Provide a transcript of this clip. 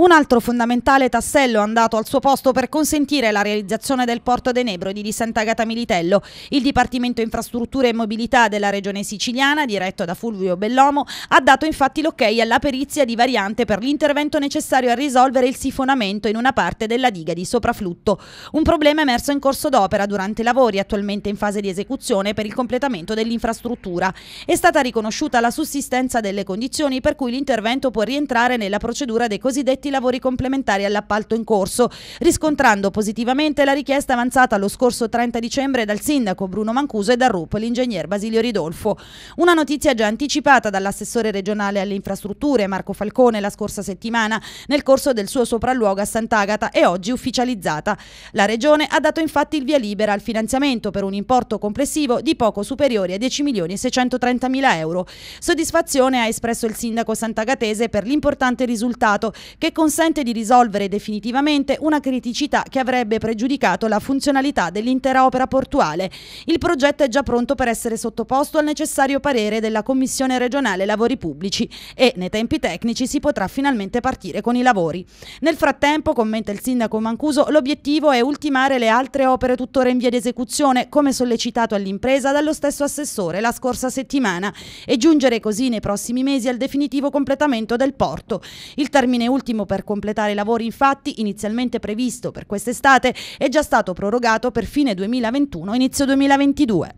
Un altro fondamentale tassello è andato al suo posto per consentire la realizzazione del porto d'Enebro di Sant'Agata Militello. Il Dipartimento Infrastrutture e Mobilità della Regione Siciliana, diretto da Fulvio Bellomo, ha dato infatti l'ok ok alla perizia di variante per l'intervento necessario a risolvere il sifonamento in una parte della diga di sopraflutto. Un problema emerso in corso d'opera durante i lavori attualmente in fase di esecuzione per il completamento dell'infrastruttura. È stata riconosciuta la sussistenza delle condizioni per cui l'intervento può rientrare nella procedura dei cosiddetti i lavori complementari all'appalto in corso, riscontrando positivamente la richiesta avanzata lo scorso 30 dicembre dal sindaco Bruno Mancuso e dal RUP l'ingegner Basilio Ridolfo. Una notizia già anticipata dall'assessore regionale alle infrastrutture Marco Falcone la scorsa settimana nel corso del suo sopralluogo a Sant'Agata e oggi ufficializzata. La regione ha dato infatti il via libera al finanziamento per un importo complessivo di poco superiore a 10 milioni e 630 mila euro. Soddisfazione ha espresso il sindaco santagatese per l'importante risultato che consente di risolvere definitivamente una criticità che avrebbe pregiudicato la funzionalità dell'intera opera portuale. Il progetto è già pronto per essere sottoposto al necessario parere della Commissione regionale lavori pubblici e nei tempi tecnici si potrà finalmente partire con i lavori. Nel frattempo, commenta il sindaco Mancuso, l'obiettivo è ultimare le altre opere tuttora in via di esecuzione, come sollecitato all'impresa dallo stesso assessore la scorsa settimana, e giungere così nei prossimi mesi al definitivo completamento del porto. Il termine ultimo per completare i lavori, infatti, inizialmente previsto per quest'estate, è già stato prorogato per fine 2021-inizio 2022.